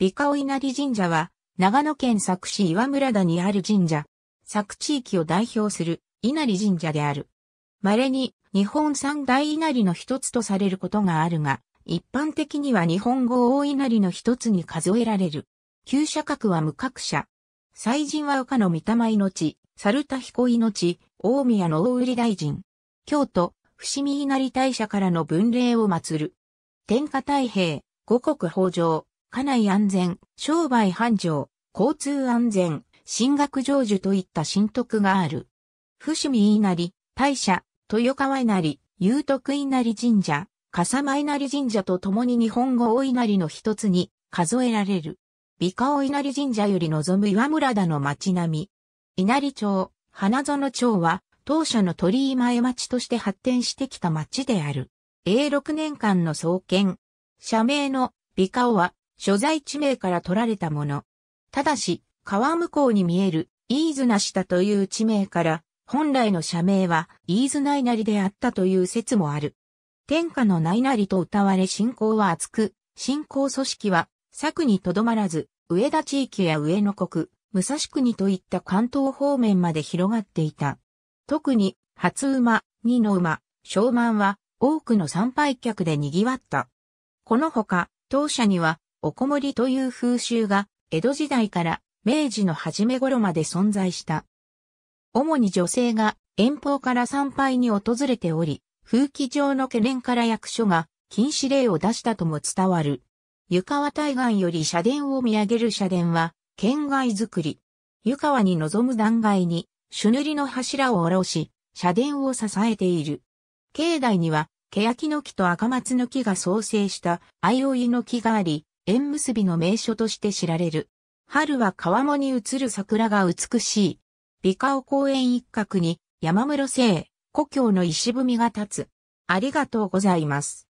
美香お稲荷神社は、長野県佐久市岩村田にある神社、佐久地域を代表する稲荷神社である。稀に日本三大稲荷の一つとされることがあるが、一般的には日本語大稲荷の一つに数えられる。旧社格は無格者。祭神は岡の御霊命、猿田彦命、大宮の大売大臣。京都、伏見稲荷大社からの分霊を祀る。天下太平、五国豊穣。家内安全、商売繁盛、交通安全、進学成就といった新徳がある。伏見稲荷、大社、豊川稲荷、有徳稲荷神社、笠間稲荷神社と共に日本語大稲荷の一つに数えられる。美顔稲荷神社より望む岩村田の町並み。稲荷町、花園町は当社の鳥居前町として発展してきた町である。a 6年間の創建。社名の美顔は所在地名から取られたもの。ただし、川向こうに見える、飯シ下という地名から、本来の社名は、飯イナリであったという説もある。天下の内ナリと謳われ信仰は厚く、信仰組織は、策にとどまらず、上田地域や上野国、武蔵国といった関東方面まで広がっていた。特に、初馬、二の馬、小満は、多くの参拝客で賑わった。このほか、当社には、おこもりという風習が、江戸時代から明治の初め頃まで存在した。主に女性が遠方から参拝に訪れており、風紀上の懸念から役所が禁止令を出したとも伝わる。湯川対岸より社殿を見上げる社殿は、県外作り。湯川に望む断崖に、朱塗りの柱を下ろし、社殿を支えている。境内には、欅の木と赤松の木が創生した相生の木があり、縁結びの名所として知られる。春は川面に映る桜が美しい。美顔公園一角に山室聖、故郷の石踏みが立つ。ありがとうございます。